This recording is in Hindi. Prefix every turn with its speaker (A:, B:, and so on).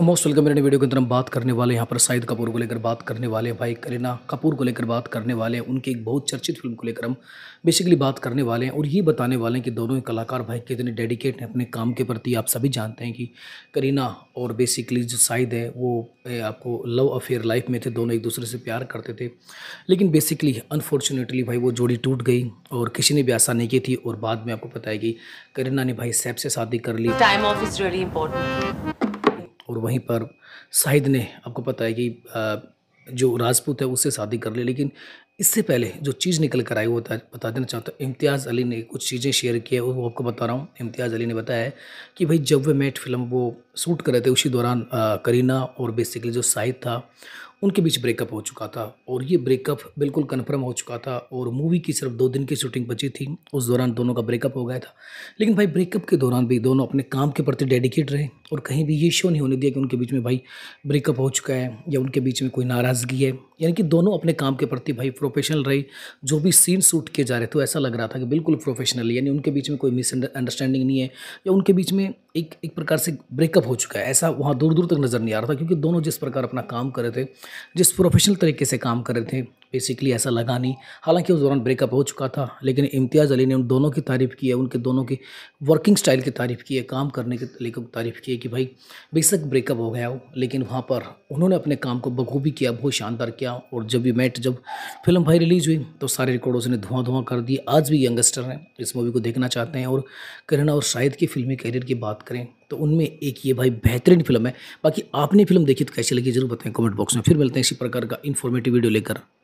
A: तो मोस्ट वेलकम मेरे वीडियो के अंदर हम बात करने वाले यहाँ पर शाहिद कपूर को लेकर बात करने वाले भाई करीना कपूर को लेकर बात करने वाले हैं उनकी एक बहुत चर्चित फिल्म को लेकर हम बेसिकली बात करने वाले हैं और ये बताने वाले हैं कि दोनों ही कलाकार भाई कितने डेडिकेट हैं अपने काम के प्रति आप सभी जानते हैं कि करीना और बेसिकली जो शाहिद है वो आपको लव अफेयर लाइफ में थे दोनों एक दूसरे से प्यार करते थे लेकिन बेसिकली अनफॉर्चुनेटली भाई वो जोड़ी टूट गई और किसी ने भी आशा नहीं की थी और बाद में आपको पता है कि करीना ने भाई सैप से शादी कर ली time off is
B: really important
A: वहीं पर शाहिद ने आपको पता है कि जो राजपूत है उससे शादी कर ली लेकिन इससे पहले जो चीज़ निकल कर आई वो बता देना चाहता हूँ तो इम्तियाज़ अली ने कुछ चीज़ें शेयर की है वो आपको बता रहा हूँ इम्तियाज़ अली ने बताया है कि भाई जब वे मेट फिल्म वो शूट कर रहे थे उसी दौरान करीना और बेसिकली जो शाहिद था उनके बीच ब्रेकअप हो चुका था और ये ब्रेकअप बिल्कुल कन्फर्म हो चुका था और मूवी की सिर्फ दो दिन की शूटिंग बची थी उस दौरान दोनों का ब्रेकअप हो गया था लेकिन भाई ब्रेकअप के दौरान भी दोनों अपने काम के प्रति डेडिकेट रहे और कहीं भी ये शो नहीं होने दिया कि उनके बीच में भाई ब्रेकअप हो चुका है या उनके बीच में कोई नाराज़गी है यानी कि दोनों अपने काम के प्रति भाई प्रोफेशनल रहे जो भी सीन शूट किए जा रहे थे तो ऐसा लग रहा था कि बिल्कुल प्रोफेशनल यानी उनके बीच में कोई मिस अंडरस्टैंडिंग नहीं है या उनके बीच में एक एक प्रकार से ब्रेकअप हो चुका है ऐसा वहाँ दूर दूर तक नज़र नहीं आ रहा था क्योंकि दोनों जिस प्रकार अपना काम कर रहे थे जिस प्रोफेशनल तरीके से काम कर रहे थे बेसिकली ऐसा लगा नहीं हालांकि उस दौरान ब्रेकअप हो चुका था लेकिन इम्तियाज़ अली ने उन दोनों की तारीफ़ की है उनके दोनों की वर्किंग स्टाइल की तारीफ़ की है काम करने के लेकर तारीफ़ की है कि भाई बेशक ब्रेकअप हो गया हो लेकिन वहाँ पर उन्होंने अपने काम को बखूबी किया बहुत शानदार किया और जब भी मैट जब फिल्म भाई रिलीज़ हुई तो सारे रिकॉर्ड उसने धुआं धुआं कर दिए आज भी यंगस्टर हैं इस मूवी को देखना चाहते हैं और करना और शाहिद की फिल्मी करियर की बात करें तो उनमें एक ये भाई बेहतरीन फिल्म है बाकी आपने फिल्म देखी तो कैसी लगी जरूर बताएं कमेंट बॉक्स में फिर मिलते हैं इसी प्रकार का इन्फॉर्मेटिव वीडियो लेकर